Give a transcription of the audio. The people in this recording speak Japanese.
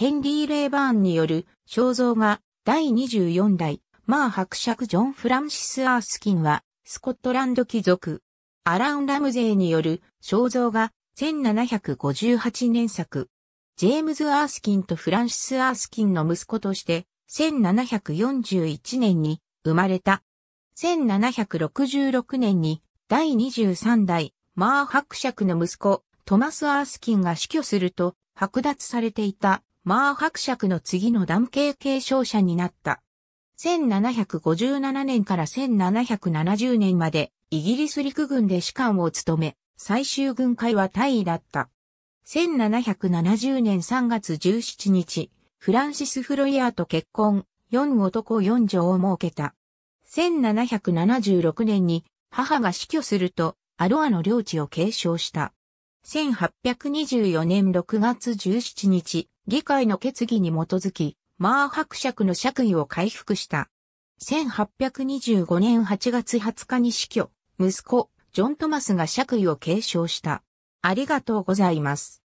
ヘンリー・レイバーンによる肖像画第24代マー伯爵ジョン・フランシス・アースキンはスコットランド貴族アラン・ラムゼーによる肖像画1758年作ジェームズ・アースキンとフランシス・アースキンの息子として1741年に生まれた。1766年に第23代マー伯爵の息子トマス・アースキンが死去すると剥奪されていたマー伯爵の次の男系継承者になった。1757年から1770年までイギリス陸軍で士官を務め、最終軍会は大尉だった。1770年3月17日、フランシス・フロイヤーと結婚、4男4女を設けた。1776年に母が死去すると、アロアの領地を継承した。1824年6月17日、議会の決議に基づき、マー伯爵の爵位を回復した。1825年8月20日に死去、息子、ジョン・トマスが爵位を継承した。ありがとうございます。